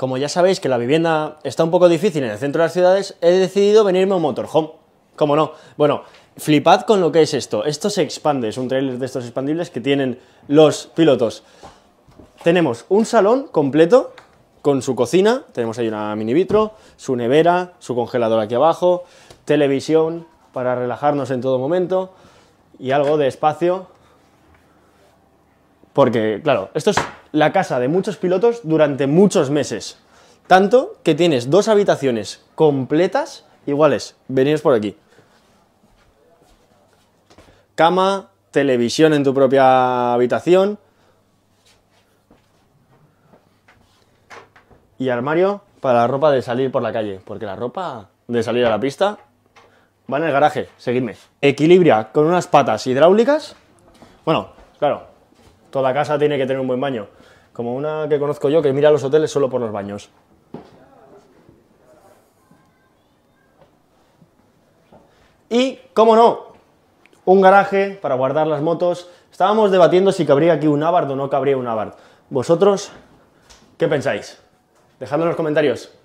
Como ya sabéis que la vivienda está un poco difícil en el centro de las ciudades, he decidido venirme un motorhome. ¿Cómo no? Bueno, flipad con lo que es esto. Esto se expande, es un trailer de estos expandibles que tienen los pilotos. Tenemos un salón completo con su cocina, tenemos ahí una mini vitro, su nevera, su congelador aquí abajo, televisión para relajarnos en todo momento y algo de espacio. Porque, claro, esto es la casa de muchos pilotos durante muchos meses. Tanto que tienes dos habitaciones completas iguales. venidos por aquí. Cama, televisión en tu propia habitación. Y armario para la ropa de salir por la calle. Porque la ropa de salir a la pista va en el garaje. Seguidme. Equilibria con unas patas hidráulicas. Bueno, claro, Toda casa tiene que tener un buen baño. Como una que conozco yo que mira los hoteles solo por los baños. Y, cómo no, un garaje para guardar las motos. Estábamos debatiendo si cabría aquí un Abarth o no cabría un Abarth. ¿Vosotros qué pensáis? Dejadlo en los comentarios.